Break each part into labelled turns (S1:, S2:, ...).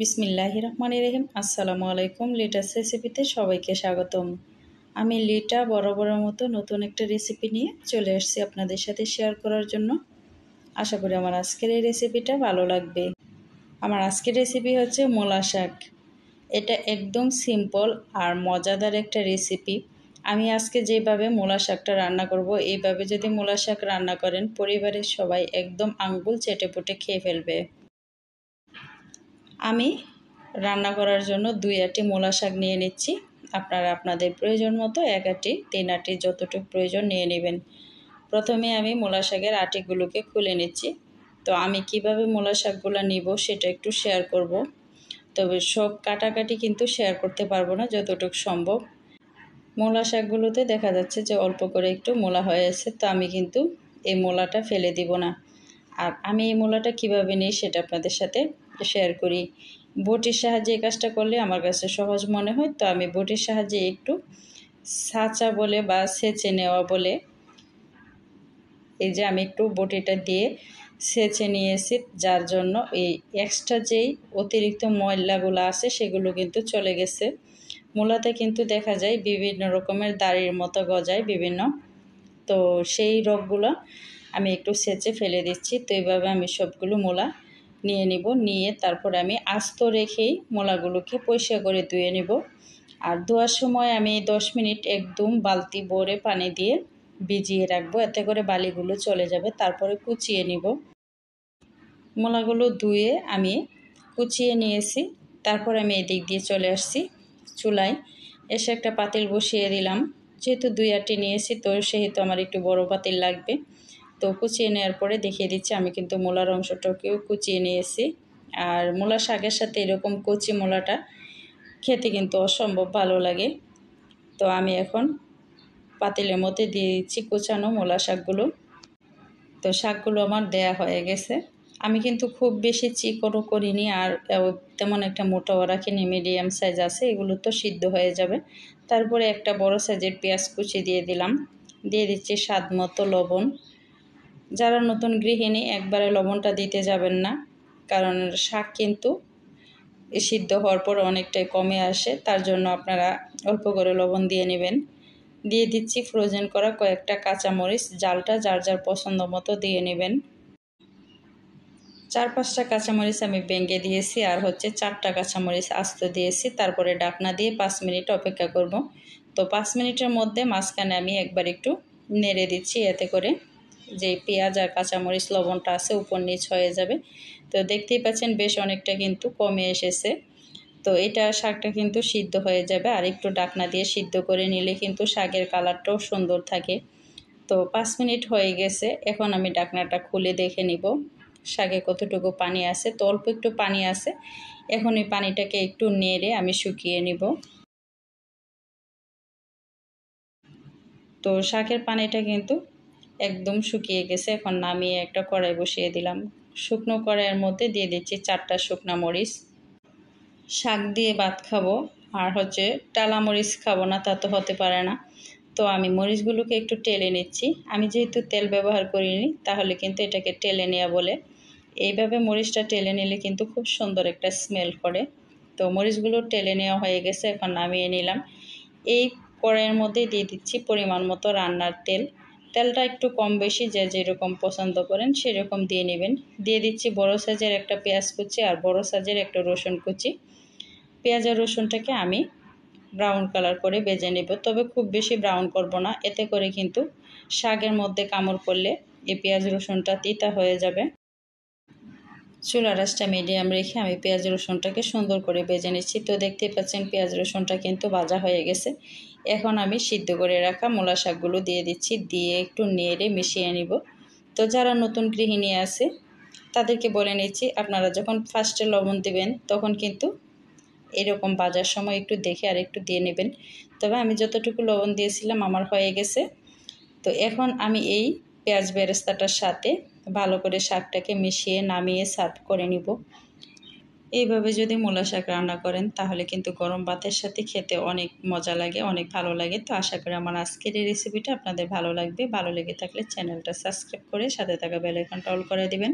S1: বিসমিল্লাহি রহমান রহিম আসসালামু আলাইকুম লিটার রেসিপিতে সবাইকে স্বাগতম আমি লিটা বড় বড় মতো নতুন একটা রেসিপি নিয়ে চলে আসছি আপনাদের সাথে শেয়ার করার জন্য আশা করি আমার আজকের এই রেসিপিটা ভালো লাগবে আমার আজকের রেসিপি হচ্ছে মোলা শাক এটা একদম সিম্পল আর মজাদার একটা রেসিপি আমি আজকে যেভাবে মোলা শাকটা রান্না করব এইভাবে যদি মোলা শাক রান্না করেন পরিবারের সবাই একদম আঙ্গুল চেটে পুটে খেয়ে ফেলবে আমি রান্না করার জন্য দুই আটি মোলা শাক নিয়ে নিচ্ছি আপনারা আপনাদের প্রয়োজন মতো এক আটি তিন আটি যতটুকু প্রয়োজন নিয়ে নেবেন প্রথমে আমি মোলা শাকের আটিগুলোকে খুলে নিচ্ছি তো আমি কিভাবে মোলা শাকগুলো নিব সেটা একটু শেয়ার করব। তবে সব কাটাকাটি কিন্তু শেয়ার করতে পারবো না যতটুকু সম্ভব মোলা শাকগুলোতে দেখা যাচ্ছে যে অল্প করে একটু মোলা হয়ে আছে তো আমি কিন্তু এই মোলাটা ফেলে দিব না আর আমি এই মোলাটা কিভাবে নিই সেটা আপনাদের সাথে শেয়ার করি বোটের সাহায্যে এই কাজটা করলে আমার কাছে সহজ মনে হয় তো আমি বটির সাহায্যে একটু সাঁচা বলে বা সেচে নেওয়া বলে এই যে আমি একটু বটিটা দিয়ে সেচে নিয়েছি যার জন্য এই এক্সট্রা যেই অতিরিক্ত ময়লাগুলো আছে সেগুলো কিন্তু চলে গেছে মূলাতে কিন্তু দেখা যায় বিভিন্ন রকমের দাড়ির মতো গজায় বিভিন্ন তো সেই রোগগুলো আমি একটু সেচে ফেলে দিচ্ছি তো এইভাবে আমি সবগুলো মূলা নিয়ে নিব নিয়ে তারপরে আমি আস্ত রেখেই মোলাগুলোকে পরিষ্কার করে ধুয়ে নেব আর ধোয়ার সময় আমি দশ মিনিট একদম বালতি ভরে পানি দিয়ে ভিজিয়ে রাখবো এতে করে বালিগুলো চলে যাবে তারপরে কুচিয়ে নিব মোলাগুলো ধুয়ে আমি কুচিয়ে নিয়েছি তারপর আমি এদিক দিয়ে চলে আসছি চুলায় এসে একটা পাতিল বসিয়ে দিলাম যেহেতু দুই আটটি নিয়েছি তো সেহেতু আমার একটু বড় পাতিল লাগবে তো কুচিয়ে নেওয়ার পরে দেখিয়ে দিচ্ছি আমি কিন্তু মূলার অংশটাকেও কুচিয়ে নিয়েছি আর মূলা শাকের সাথে এরকম কচি মূলাটা খেতে কিন্তু অসম্ভব ভালো লাগে তো আমি এখন পাতিলের মধ্যে দিয়ে দিচ্ছি কুচানো মূলা শাকগুলো তো শাকগুলো আমার দেয়া হয়ে গেছে আমি কিন্তু খুব বেশি চিকনও করিনি আর তেমন একটা মোটাও রাখিনি মিডিয়াম সাইজ আছে এগুলো তো সিদ্ধ হয়ে যাবে তারপরে একটা বড় সাইজের পেঁয়াজ কুচি দিয়ে দিলাম দিয়ে দিচ্ছি স্বাদ মতো লবণ যারা নতুন গৃহিণী একবারে লবণটা দিতে যাবেন না কারণ শাক কিন্তু সিদ্ধ হওয়ার পর অনেকটাই কমে আসে তার জন্য আপনারা অল্প করে লবণ দিয়ে নেবেন দিয়ে দিচ্ছি ফ্রোজেন করা কয়েকটা কাঁচামরিচ জালটা যার যার পছন্দ মতো দিয়ে নেবেন চার পাঁচটা কাঁচামরিচ আমি ভেঙে দিয়েছি আর হচ্ছে চারটা কাঁচামরিচ আস্ত দিয়েছি তারপরে ডাকনা দিয়ে পাঁচ মিনিট অপেক্ষা করব তো পাঁচ মিনিটের মধ্যে মাঝখানে আমি একবার একটু নেড়ে দিচ্ছি এতে করে যে পেঁয়াজ আর কাঁচামরিচ লবণটা আছে উপর নিচ হয়ে যাবে তো দেখতেই পাচ্ছেন বেশ অনেকটা কিন্তু কমে এসেছে তো এটা শাকটা কিন্তু সিদ্ধ হয়ে যাবে আর একটু ডাকনা দিয়ে সিদ্ধ করে নিলে কিন্তু শাকের কালারটাও সুন্দর থাকে তো পাঁচ মিনিট হয়ে গেছে এখন আমি ডাকনাটা খুলে দেখে নিব শাকে কতটুকু পানি আছে তো অল্প একটু পানি আছে এখন এই পানিটাকে একটু নেড়ে আমি শুকিয়ে নিব তো শাকের পানিটা কিন্তু একদম শুকিয়ে গেছে এখন নামিয়ে একটা কড়াই বসিয়ে দিলাম শুকনো কড়াইয়ের মধ্যে দিয়ে দিচ্ছি চারটা শুকনা মরিচ শাক দিয়ে ভাত খাবো আর হচ্ছে টালা মরিচ খাবো না তা তো হতে পারে না তো আমি মরিচগুলোকে একটু টেলে নিচ্ছি আমি যেহেতু তেল ব্যবহার করিনি তাহলে কিন্তু এটাকে টেলে নেওয়া বলে এইভাবে মরিচটা টেলে নিলে কিন্তু খুব সুন্দর একটা স্মেল করে তো মরিচগুলো টেলে নেওয়া হয়ে গেছে এখন নামিয়ে নিলাম এই কড়াইয়ের মধ্যে দিয়ে দিচ্ছি পরিমাণ মতো রান্নার তেল তেলটা একটু কম বেশি যে যেরকম পছন্দ করেন সেরকম দিয়ে নেবেন দিয়ে দিচ্ছি বড় সাইজের একটা পেঁয়াজ কুচি আর বড় সাইজের একটা রসুন কুচি পেঁয়াজ আর রসুনটাকে আমি ব্রাউন কালার করে বেজে নেব তবে খুব বেশি ব্রাউন করব না এতে করে কিন্তু শাকের মধ্যে কামড় করলে এই পেঁয়াজ রসুনটা তিতা হয়ে যাবে চুলা রাসটা মিডিয়াম রেখে আমি পেঁয়াজ রসুনটাকে সুন্দর করে বেজে নিচ্ছি তো দেখতে পাচ্ছেন পেঁয়াজ রসুনটা কিন্তু ভাজা হয়ে গেছে এখন আমি সিদ্ধ করে রাখা মূলা শাকগুলো দিয়ে দিচ্ছি দিয়ে একটু নেড়ে মিশিয়ে নিব তো যারা নতুন গৃহিণী আছে তাদেরকে বলে নিচ্ছি আপনারা যখন ফার্স্টে লবণ দেবেন তখন কিন্তু এরকম বাজার সময় একটু দেখে আর একটু দিয়ে নেবেন তবে আমি যতটুকু লবণ দিয়েছিলাম আমার হয়ে গেছে তো এখন আমি এই পেঁয়াজ বেরেস্তাটার সাথে ভালো করে শাকটাকে মিশিয়ে নামিয়ে সার্ভ করে নিব এইভাবে যদি মূলা শাক রান্না করেন তাহলে কিন্তু গরম ভাতের সাথে খেতে অনেক মজা লাগে অনেক ভালো লাগে তো আশা করি আমার আজকের এই রেসিপিটা আপনাদের ভালো লাগবে ভালো লেগে থাকলে চ্যানেলটা সাবস্ক্রাইব করে সাথে থাকা বেলাইকনটা অল করে দিবেন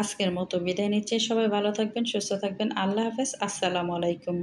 S1: আজকের মতো বিদায় নিচ্ছে সবাই ভালো থাকবেন সুস্থ থাকবেন আল্লাহ হাফেজ আসসালামু আলাইকুম